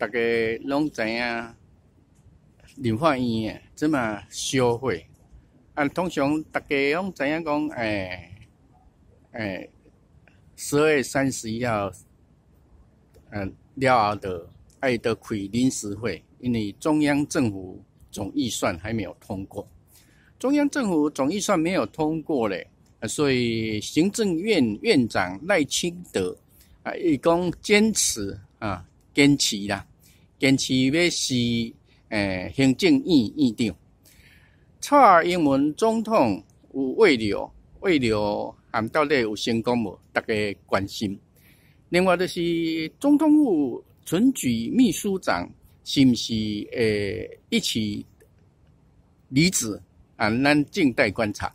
大家拢知影，林焕医院即嘛烧火，啊，通常大家拢知影讲，诶，诶，十二、月三十一号，嗯，了后的爱得开临时会，因为中央政府总预算还没有通过，中央政府总预算没有通过咧，啊，所以行政院院长赖清德啊，伊讲坚持啊，坚持啦。坚持要是诶行政院院长。蔡英文总统有为了为了含到底有成功无？大家关心。另外就是总统府选举秘书长是毋是诶一起离职啊？咱静待观察。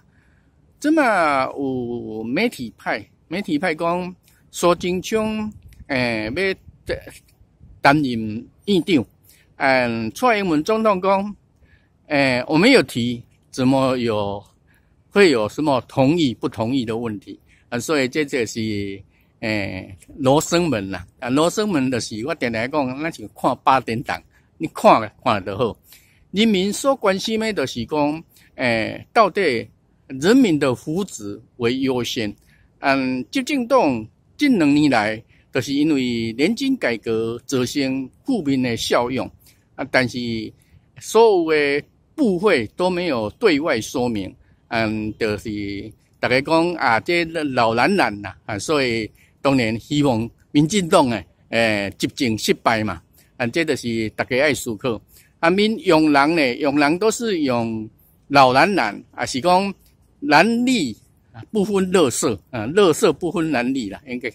即嘛有媒体派，媒体派讲苏贞昌诶要担任。一定，嗯，蔡英文总统讲，哎，我没有提，怎么有会有什么同意不同意的问题啊？所以这就是哎罗生门呐，啊罗生门就是我点来讲，那就看八点档，你看了看了就好。人民所关心的，就是讲，哎，到底人民的福祉为优先？嗯，执政党近两年来。就是因为年金改革造生负面的效应啊，但是所有的部会都没有对外说明。嗯，就是大家讲啊，这老懒人呐啊，所以当年希望民进党诶诶执政失败嘛，啊，这就是大家爱思考啊。民用人呢，用人都是用老懒懒啊，是讲难力啊，不分乐色啊，乐色不分难力啦，应该。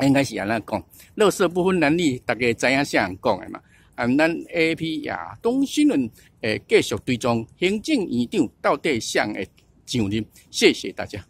应该是安那讲，弱势不分男女，大家知影向人讲的嘛。啊，咱 A P 也东新闻会继续追踪行政院长到底谁会上任。谢谢大家。